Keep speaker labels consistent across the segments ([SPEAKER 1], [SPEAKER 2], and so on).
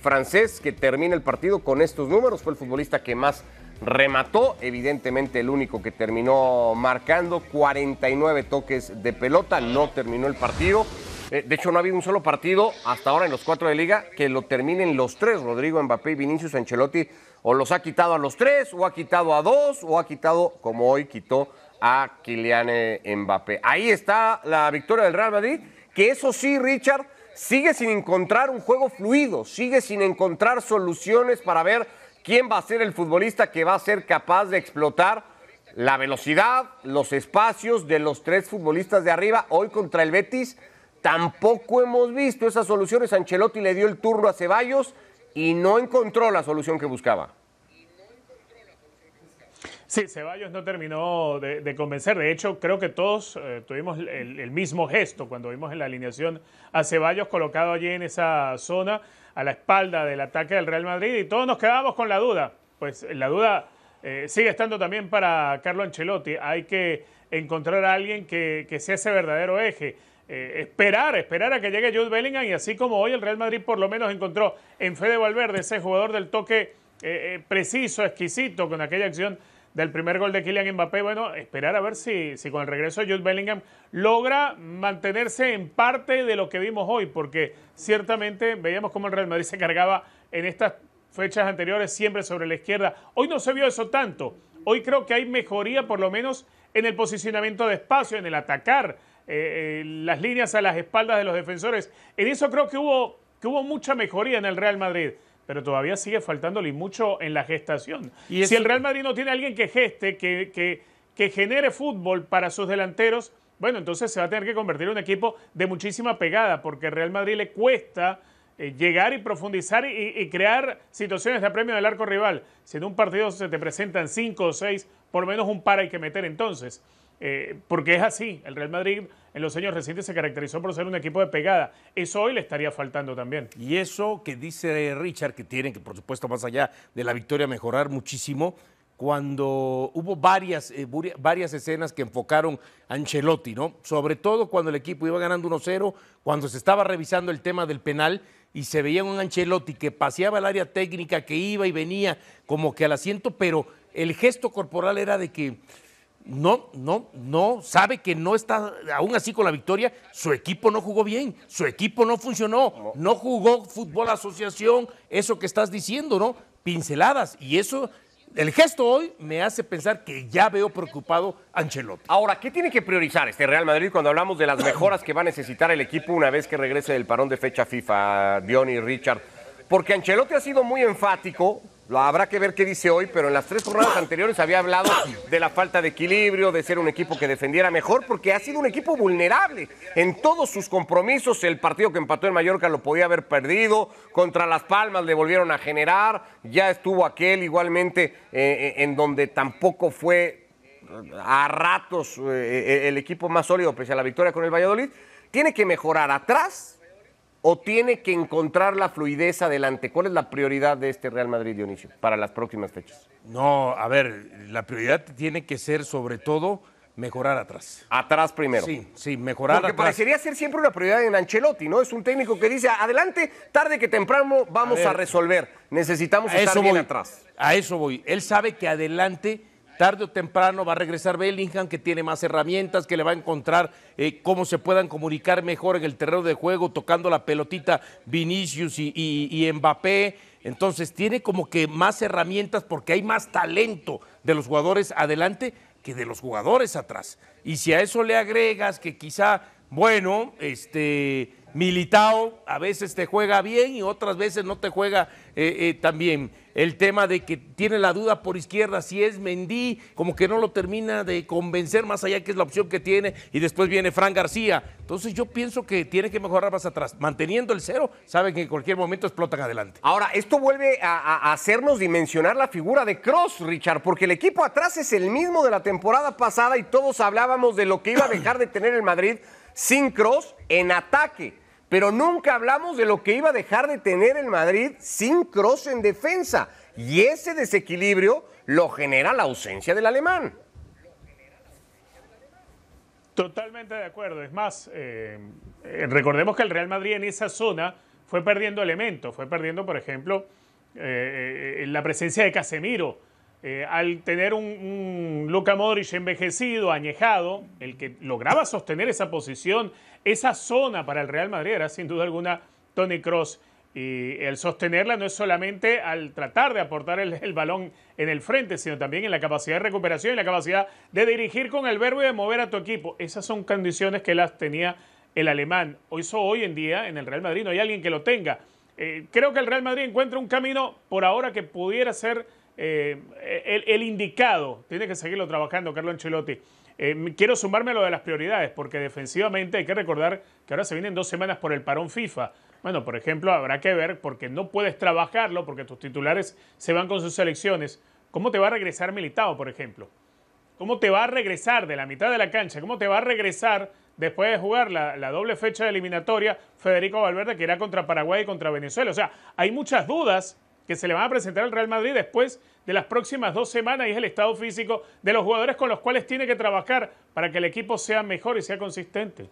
[SPEAKER 1] francés que termina el partido con estos números. Fue el futbolista que más remató, evidentemente el único que terminó marcando 49 toques de pelota, no terminó el partido. Eh, de hecho, no ha habido un solo partido hasta ahora en los cuatro de liga que lo terminen los tres, Rodrigo Mbappé y Vinicius Ancelotti, o los ha quitado a los tres, o ha quitado a dos, o ha quitado, como hoy quitó a Kylian Mbappé. Ahí está la victoria del Real Madrid, que eso sí, Richard, sigue sin encontrar un juego fluido, sigue sin encontrar soluciones para ver quién va a ser el futbolista que va a ser capaz de explotar la velocidad, los espacios de los tres futbolistas de arriba. Hoy contra el Betis tampoco hemos visto esas soluciones. Ancelotti le dio el turno a Ceballos y no encontró la solución que buscaba.
[SPEAKER 2] Sí, Ceballos no terminó de, convencer. De hecho, creo que todos eh, tuvimos el, mismo gesto cuando vimos en la alineación a Ceballos colocado allí en esa zona, a la espalda del ataque del Real Madrid, y todos nos quedábamos con la duda. Pues eh, la duda eh, sigue estando también para Carlo Ancelotti. Hay que encontrar a alguien que, sea ese verdadero eje. esperar, esperar a que llegue Jude Bellingham y así como hoy el Real Madrid por lo menos encontró en Fede Valverde ese jugador del toque preciso, exquisito, con aquella acción del primer gol de Kylian Mbappé. Bueno, esperar a ver si, si con el regreso de Jude Bellingham logra mantenerse en parte de lo que vimos hoy, porque ciertamente veíamos cómo el Real Madrid se cargaba en estas fechas anteriores siempre sobre la izquierda. Hoy no se vio eso tanto. Hoy creo que hay mejoría, por lo menos, en el posicionamiento de espacio, en el atacar eh, eh, las líneas a las espaldas de los defensores. En eso creo que hubo, que hubo mucha mejoría en el Real Madrid pero todavía sigue faltándole mucho en la gestación. ¿Y si el Real Madrid no tiene alguien que geste, que, que, genere fútbol para sus delanteros, bueno, entonces se va a tener que convertir en un equipo de muchísima pegada, porque al Real Madrid le cuesta eh, llegar y profundizar y, crear situaciones de apremio del arco rival. Si en un partido se te presentan cinco o seis, por lo menos un par hay que meter entonces. Eh, porque es así, el Real Madrid en los años recientes se caracterizó por ser un equipo de pegada. Eso hoy le estaría faltando también. Y eso que dice Richard, que tienen que, por supuesto, más allá de la victoria, mejorar muchísimo. Cuando
[SPEAKER 3] hubo varias, eh, varias escenas que enfocaron a Ancelotti, ¿no? Sobre todo cuando el equipo iba ganando 1-0, cuando se estaba revisando el tema del penal y se veía un Ancelotti que paseaba el área técnica, que iba y venía como que al asiento, pero el gesto corporal era de que no, no, no, sabe que no está, aún así con la victoria, su equipo no jugó bien, su equipo no funcionó, no jugó fútbol asociación, eso que estás diciendo, ¿no? Pinceladas. Y eso, el gesto hoy me hace pensar que ya veo preocupado a Ancelotti.
[SPEAKER 1] Ahora, ¿qué tiene que priorizar este Real Madrid cuando hablamos de las mejoras que va a necesitar el equipo una vez que regrese del parón de fecha FIFA, Dion Richard? Porque Ancelotti ha sido muy enfático habrá que ver qué dice hoy, pero en las tres jornadas anteriores había hablado de la falta de equilibrio, de ser un equipo que defendiera mejor, porque ha sido un equipo vulnerable en todos sus compromisos. El partido que empató en Mallorca lo podía haber perdido, contra Las Palmas le volvieron a generar, ya estuvo aquel igualmente eh, eh, en donde tampoco fue eh, a ratos el equipo más sólido, pese a la victoria con el Valladolid. Tiene que mejorar atrás o tiene que encontrar la fluidez adelante? ¿Cuál es la prioridad de este Real Madrid, Dionisio, para las próximas fechas?
[SPEAKER 3] No, a ver, la prioridad tiene que ser sobre todo mejorar atrás. Atrás primero. Sí, sí, mejorar atrás. Porque parecería
[SPEAKER 1] ser siempre una prioridad en Ancelotti, ¿no? Es un técnico que dice, adelante, tarde que temprano vamos a, resolver. Necesitamos estar bien
[SPEAKER 3] atrás. A eso voy. Él sabe que adelante tarde o temprano va a regresar Bellingham, que tiene más herramientas, que le va a encontrar eh, cómo se puedan comunicar mejor en el terreno de juego, tocando la pelotita Vinicius y, y Mbappé. Entonces tiene como que más herramientas porque hay más talento de los jugadores adelante que de los jugadores atrás. Y si a eso le agregas que quizá bueno, este militado a veces te juega bien y otras veces no te juega tan eh, bien. Eh, también. El tema de que tiene la duda por izquierda si es Mendí, como que no lo termina de convencer, más allá que es la opción que tiene, y después viene Fran García. Entonces yo pienso que tiene que mejorar más atrás. Manteniendo el cero, saben que en cualquier momento explotan adelante.
[SPEAKER 1] Ahora, esto vuelve a, a hacernos dimensionar la figura de Cross, Richard, porque el equipo atrás es el mismo de la temporada pasada y todos hablábamos de lo que iba a dejar de tener el Madrid sin Cross en ataque. Pero nunca hablamos de lo que iba a dejar de tener el Madrid sin Cross en defensa. Y ese desequilibrio lo genera la ausencia del
[SPEAKER 2] alemán. Totalmente de acuerdo. Es más, eh, recordemos que el Real Madrid en esa zona fue perdiendo elementos, fue perdiendo, por ejemplo, eh, eh, la presencia de Casemiro eh, al tener un, Luca Modric envejecido, añejado, el que lograba sostener esa posición, esa zona para el Real Madrid era sin duda alguna Tony Cross. Y el sostenerla no es solamente al tratar de aportar el, balón en el frente, sino también en la capacidad de recuperación y la capacidad de dirigir con el verbo y de mover a tu equipo. Esas son condiciones que las tenía el alemán. Eso hoy en día en el Real Madrid no hay alguien que lo tenga. Eh, creo que el Real Madrid encuentra un camino por ahora que pudiera ser eh, el, indicado. Tiene que seguirlo trabajando, Carlos Ancelotti. Eh, quiero sumarme a lo de las prioridades, porque defensivamente hay que recordar que ahora se vienen dos semanas por el parón FIFA. Bueno, por ejemplo, habrá que ver, porque no puedes trabajarlo, porque tus titulares se van con sus selecciones. ¿Cómo te va a regresar Militado, por ejemplo? ¿Cómo te va a regresar de la mitad de la cancha? ¿Cómo te va a regresar después de jugar la, doble fecha de eliminatoria Federico Valverde, que era contra Paraguay y contra Venezuela? O sea, hay muchas dudas que se le van a presentar al Real Madrid después de las próximas dos semanas y es el estado físico de los jugadores con los cuales tiene que trabajar para que el equipo sea mejor y sea consistente.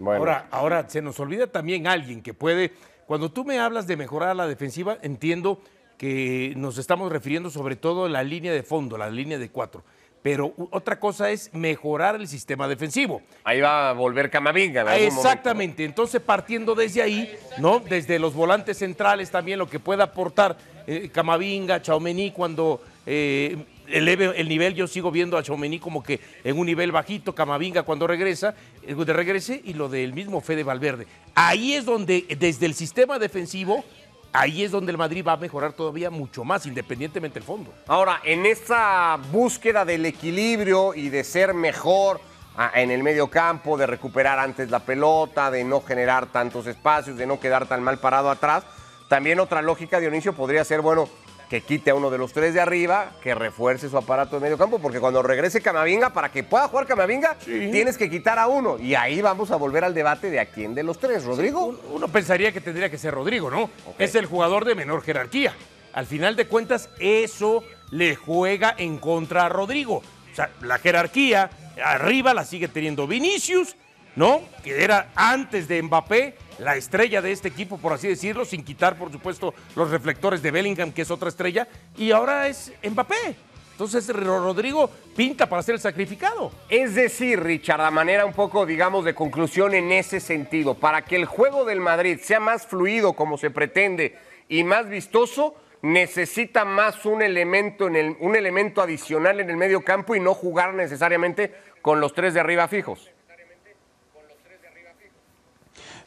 [SPEAKER 2] Ahora,
[SPEAKER 3] ahora, se nos olvida también alguien que puede, cuando tú me hablas de mejorar la defensiva, entiendo que nos estamos refiriendo sobre todo a la línea de fondo, la línea de cuatro pero otra cosa es mejorar el sistema defensivo. Ahí va a volver Camavinga. En algún Exactamente, entonces partiendo desde ahí, ¿no? Desde los volantes centrales también lo que pueda aportar eh, Camavinga, Chaumení cuando eh, eleve el nivel, yo sigo viendo a Chaumení como que en un nivel bajito, Camavinga cuando regresa, eh, regrese y lo del mismo Fede Valverde. Ahí es donde desde el sistema defensivo ahí es donde el Madrid va a mejorar todavía mucho más, independientemente del fondo.
[SPEAKER 1] Ahora, en esta búsqueda del equilibrio y de ser mejor ah, en el medio campo, de recuperar antes la pelota, de no generar tantos espacios, de no quedar tan mal parado atrás, también otra lógica, Dionisio, podría ser, bueno, que quite a uno de los tres de arriba, que refuerce su aparato de medio campo, porque cuando regrese Camavinga, para que pueda jugar Camavinga, tienes que quitar a uno. Y ahí vamos a volver al debate de a quién de los tres, Rodrigo.
[SPEAKER 3] uno pensaría que tendría que ser Rodrigo, ¿no? Es el jugador de menor jerarquía. Al final de cuentas, eso le juega en contra a Rodrigo. O sea, la jerarquía arriba la sigue teniendo Vinicius, ¿no? Que era antes de Mbappé la estrella de este equipo, por así decirlo, sin quitar, por supuesto, los reflectores de Bellingham, que es otra estrella, y ahora es Mbappé. Entonces Rodrigo
[SPEAKER 1] pinta para ser el sacrificado. Es decir, Richard, a manera un poco, digamos, de conclusión en ese sentido, para que el juego del Madrid sea más fluido como se pretende y más vistoso, necesita más un elemento, en el, un elemento adicional en el medio
[SPEAKER 2] campo y no jugar necesariamente con los tres de arriba fijos.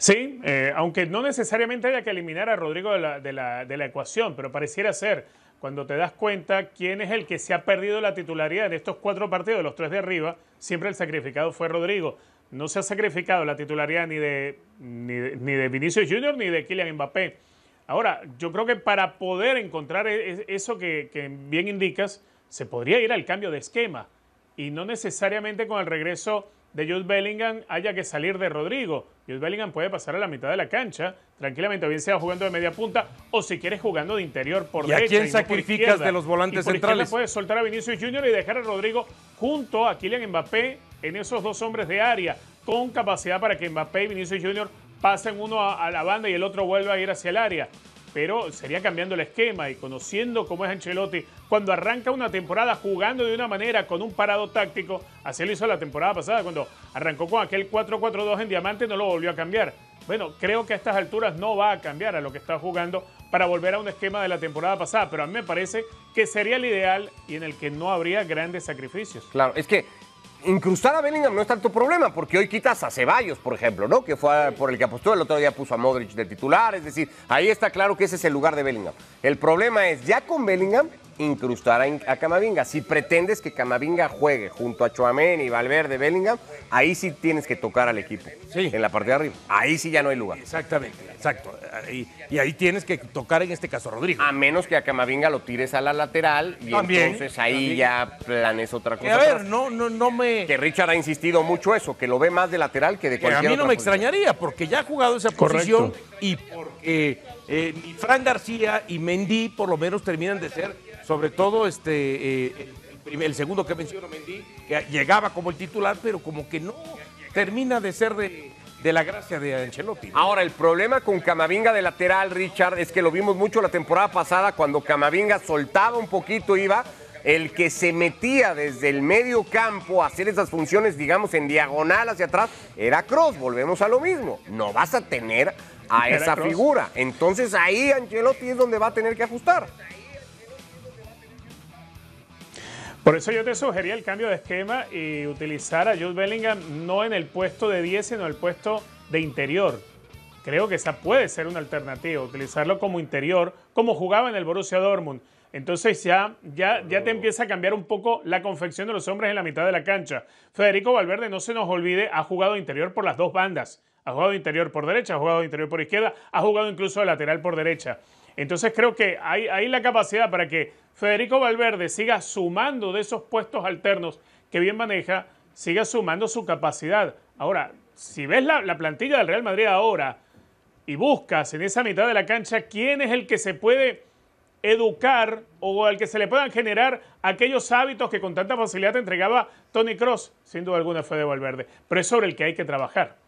[SPEAKER 2] Sí, eh, aunque no necesariamente haya que eliminar a Rodrigo de la, de, la, de la, ecuación, pero pareciera ser, cuando te das cuenta quién es el que se ha perdido la titularidad en estos cuatro partidos, los tres de arriba, siempre el sacrificado fue Rodrigo. No se ha sacrificado la titularidad ni de, ni de, ni Vinicius Junior ni de Kylian Mbappé. Ahora, yo creo que para poder encontrar e, e, eso que, que bien indicas, se podría ir al cambio de esquema y no necesariamente con el regreso de Jude Bellingham haya que salir de Rodrigo. Jude Bellingham puede pasar a la mitad de la cancha tranquilamente, bien sea jugando de media punta o si quieres jugando de interior por ¿Y derecha. a quién sacrificas de los volantes centrales? Puede soltar a Vinicius Junior y dejar a Rodrigo junto a Kylian Mbappé en esos dos hombres de área, con capacidad para que Mbappé y Vinicius Junior pasen uno a la banda y el otro vuelva a ir hacia el área pero sería cambiando el esquema y conociendo cómo es Ancelotti cuando arranca una temporada jugando de una manera con un parado táctico, así lo hizo la temporada pasada cuando arrancó con aquel 4-4-2 en diamante no lo volvió a cambiar. Bueno, creo que a estas alturas no va a cambiar a lo que está jugando para volver a un esquema de la temporada pasada, pero a mí me parece que sería el ideal y en el que no habría grandes sacrificios. Claro, es que incrustar a Bellingham no es tanto problema, porque hoy quitas a Ceballos, por
[SPEAKER 1] ejemplo, ¿no? Que fue por el que apostó, el otro día puso a Modric de titular, es decir, ahí está claro que ese es el lugar de Bellingham. El problema es, ya con Bellingham, incrustar a, Camavinga. Si pretendes que Camavinga juegue junto a Choamén y Valverde, Bellingham, ahí sí tienes que tocar al equipo. Sí. En la parte de arriba. Ahí sí ya no hay lugar.
[SPEAKER 3] Exactamente, exacto. Y, ahí tienes que tocar en este
[SPEAKER 1] caso a Rodrigo. A menos que a Camavinga lo tires a la lateral y entonces ahí ya planes otra cosa. a ver, no, no, no me. Que Richard ha insistido mucho eso, que lo ve más de lateral que de otra A mí no me
[SPEAKER 3] extrañaría, porque ya ha jugado esa posición
[SPEAKER 1] y porque eh, Fran García
[SPEAKER 3] y Mendy por lo menos terminan de ser sobre todo este eh, el, segundo que mencionó Mendy, que llegaba como el titular, pero como que no termina de ser de,
[SPEAKER 1] la gracia de Ancelotti. Ahora, el problema con Camavinga de lateral, Richard, es que lo vimos mucho la temporada pasada cuando Camavinga soltaba un poquito, iba. El que se metía desde el medio campo a hacer esas funciones, digamos, en diagonal hacia atrás, era Cross. Volvemos a lo mismo. No vas a tener a esa figura. Entonces ahí Ancelotti es donde va a tener que ajustar.
[SPEAKER 2] Por eso yo te sugería el cambio de esquema y utilizar a Jude Bellingham no en el puesto de 10, sino en el puesto de interior. Creo que esa puede ser una alternativa, utilizarlo como interior, como jugaba en el Borussia Dortmund. Entonces ya, ya, ya te oh. empieza a cambiar un poco la confección de los hombres en la mitad de la cancha. Federico Valverde, no se nos olvide, ha jugado interior por las dos bandas. Ha jugado interior por derecha, ha jugado interior por izquierda, ha jugado incluso de lateral por derecha. Entonces creo que hay, la capacidad para que Federico Valverde siga sumando de esos puestos alternos que bien maneja, siga sumando su capacidad. Ahora, si ves la, plantilla del Real Madrid ahora y buscas en esa mitad de la cancha quién es el que se puede educar o al que se le puedan generar aquellos hábitos que con tanta facilidad te entregaba Tony Cross, sin duda alguna fue de Valverde, pero es sobre el que hay que trabajar.